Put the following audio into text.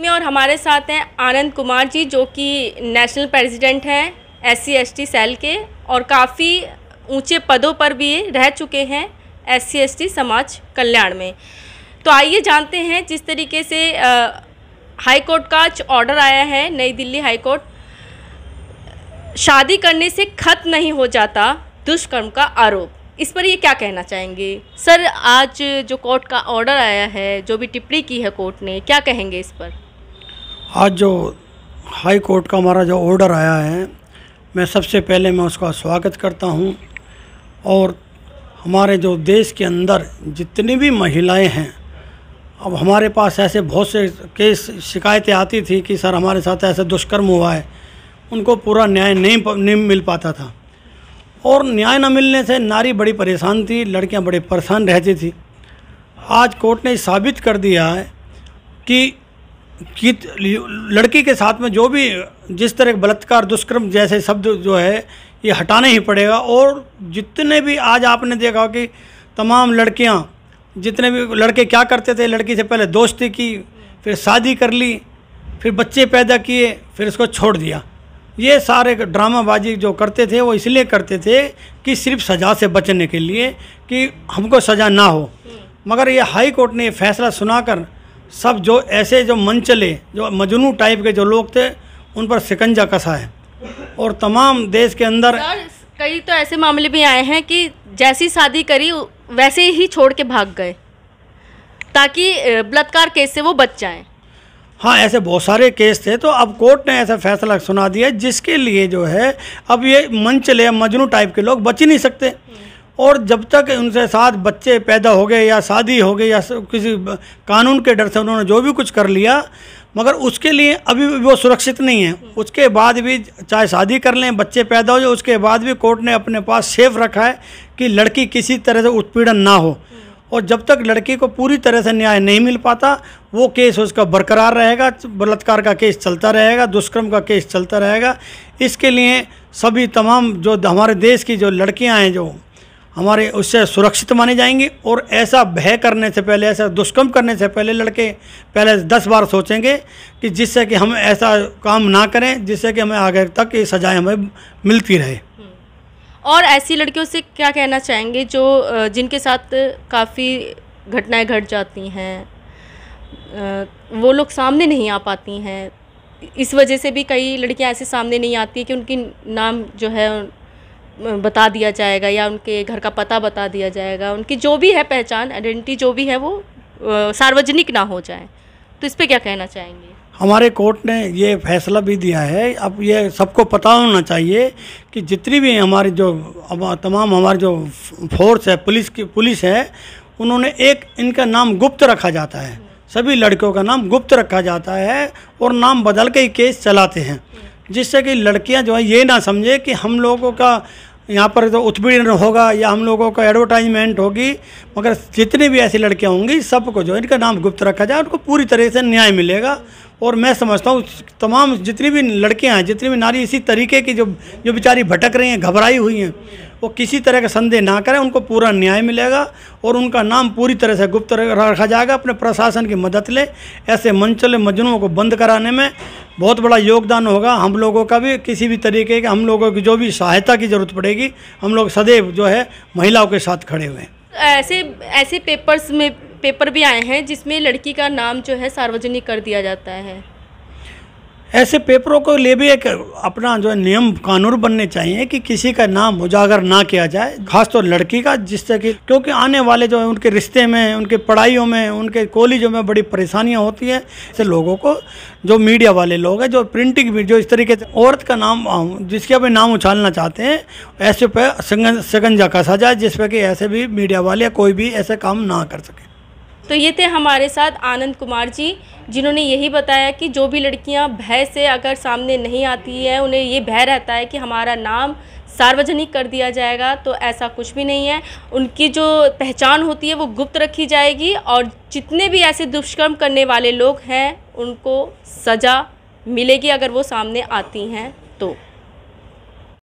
में और हमारे साथ हैं आनंद कुमार जी जो कि नेशनल प्रेसिडेंट हैं एस सी सेल के और काफ़ी ऊंचे पदों पर भी रह चुके हैं एस सी समाज कल्याण में तो आइए जानते हैं जिस तरीके से हाईकोर्ट का का ऑर्डर आया है नई दिल्ली हाईकोर्ट शादी करने से खत्म नहीं हो जाता दुष्कर्म का आरोप इस पर ये क्या कहना चाहेंगे सर आज जो कोर्ट का ऑर्डर आया है जो भी टिप्पणी की है कोर्ट ने क्या कहेंगे इस पर आज जो हाई कोर्ट का हमारा जो ऑर्डर आया है मैं सबसे पहले मैं उसका स्वागत करता हूँ और हमारे जो देश के अंदर जितनी भी महिलाएं हैं अब हमारे पास ऐसे बहुत से केस शिकायतें आती थी कि सर हमारे साथ ऐसे दुष्कर्म हुआ है उनको पूरा न्याय नहीं नहीं मिल पाता था और न्याय न मिलने से नारी बड़ी परेशान थी लड़कियां बड़ी परेशान रहती थी आज कोर्ट ने साबित कर दिया है कि की लड़की के साथ में जो भी जिस तरह बलात्कार दुष्कर्म जैसे शब्द जो है ये हटाने ही पड़ेगा और जितने भी आज आपने देखा कि तमाम लड़कियाँ जितने भी लड़के क्या करते थे लड़की से पहले दोस्ती की फिर शादी कर ली फिर बच्चे पैदा किए फिर उसको छोड़ दिया ये सारे ड्रामाबाजी जो करते थे वो इसलिए करते थे कि सिर्फ सज़ा से बचने के लिए कि हमको सज़ा ना हो मगर ये हाई कोर्ट ने फैसला सुनाकर सब जो ऐसे जो चले जो मजनू टाइप के जो लोग थे उन पर शिकंजा कसा है और तमाम देश के अंदर कई तो ऐसे मामले भी आए हैं कि जैसी शादी करी वैसे ही छोड़ के भाग गए ताकि बलात्कार केस से वो बच जाए हाँ ऐसे बहुत सारे केस थे तो अब कोर्ट ने ऐसा फैसला सुना दिया जिसके लिए जो है अब ये मन चले मजनू टाइप के लोग बच ही नहीं सकते और जब तक उनसे साथ बच्चे पैदा हो गए या शादी हो गई या किसी कानून के डर से उन्होंने जो भी कुछ कर लिया मगर उसके लिए अभी वो सुरक्षित नहीं है उसके बाद भी चाहे शादी कर लें बच्चे पैदा हो जाए उसके बाद भी कोर्ट ने अपने पास सेफ रखा है कि लड़की किसी तरह से उत्पीड़न ना हो और जब तक लड़की को पूरी तरह से न्याय नहीं मिल पाता वो केस उसका बरकरार रहेगा बलात्कार का केस चलता रहेगा दुष्कर्म का केस चलता रहेगा इसके लिए सभी तमाम जो हमारे देश की जो लड़कियाँ हैं जो हमारे उससे सुरक्षित माने जाएंगे और ऐसा भय करने से पहले ऐसा दुष्कर्म करने से पहले लड़के पहले दस बार सोचेंगे कि जिससे कि हम ऐसा काम ना करें जिससे कि हमें आगे तक ये सजाएं हमें मिलती रहे हम्म। और ऐसी लड़कियों से क्या कहना चाहेंगे जो जिनके साथ काफ़ी घटनाएं घट जाती हैं वो लोग सामने नहीं आ पाती हैं इस वजह से भी कई लड़कियां ऐसे सामने नहीं आती कि उनकी नाम जो है बता दिया जाएगा या उनके घर का पता बता दिया जाएगा उनकी जो भी है पहचान आइडेंटिटी जो भी है वो सार्वजनिक ना हो जाए तो इस पर क्या कहना चाहेंगे हमारे कोर्ट ने ये फैसला भी दिया है अब ये सबको पता होना चाहिए कि जितनी भी हमारी जो तमाम हमारी जो फोर्स है पुलिस की पुलिस है उन्होंने एक इनका नाम गुप्त रखा जाता है सभी लड़कियों का नाम गुप्त रखा जाता है और नाम बदल के ही केस चलाते हैं जिससे कि लड़कियां जो है ये ना समझे कि हम लोगों का यहाँ पर जो तो उत्पीड़न होगा या हम लोगों का एडवर्टाइजमेंट होगी मगर जितनी भी ऐसी लड़कियाँ होंगी सबको जो है इनका नाम गुप्त रखा जाए उनको पूरी तरह से न्याय मिलेगा और मैं समझता हूँ तमाम जितनी भी लड़कियाँ हैं जितनी भी नारी इसी तरीके की जो जो बेचारी भटक रही हैं घबराई हुई हैं वो किसी तरह का संदेह ना करें उनको पूरा न्याय मिलेगा और उनका नाम पूरी तरह से गुप्त रखा जाएगा अपने प्रशासन की मदद ले ऐसे मनचले मजनुओं को बंद कराने में बहुत बड़ा योगदान होगा हम लोगों का भी किसी भी तरीके का हम लोगों की जो भी सहायता की ज़रूरत पड़ेगी हम लोग सदैव जो है महिलाओं के साथ खड़े हुए हैं ऐसे ऐसे पेपर्स में पेपर भी आए हैं जिसमें लड़की का नाम जो है सार्वजनिक कर दिया जाता है ऐसे पेपरों को लिए भी एक अपना जो है नियम कानून बनने चाहिए कि किसी का नाम उजागर ना किया जाए खासतौर तो लड़की का जिससे कि क्योंकि आने वाले जो है उनके रिश्ते में उनके पढ़ाइयों में उनके कॉलेजों में बड़ी परेशानियां होती हैं ऐसे लोगों को जो मीडिया वाले लोग हैं जो प्रिंटिंग जो इस तरीके से औरत का नाम जिसके अपने नाम उछालना चाहते हैं ऐसे पर सगंजा कसा जाए जिस पर कि ऐसे भी मीडिया वाले कोई भी ऐसे काम ना कर सके तो ये थे हमारे साथ आनंद कुमार जी जिन्होंने यही बताया कि जो भी लड़कियां भय से अगर सामने नहीं आती हैं उन्हें ये भय रहता है कि हमारा नाम सार्वजनिक कर दिया जाएगा तो ऐसा कुछ भी नहीं है उनकी जो पहचान होती है वो गुप्त रखी जाएगी और जितने भी ऐसे दुष्कर्म करने वाले लोग हैं उनको सज़ा मिलेगी अगर वो सामने आती हैं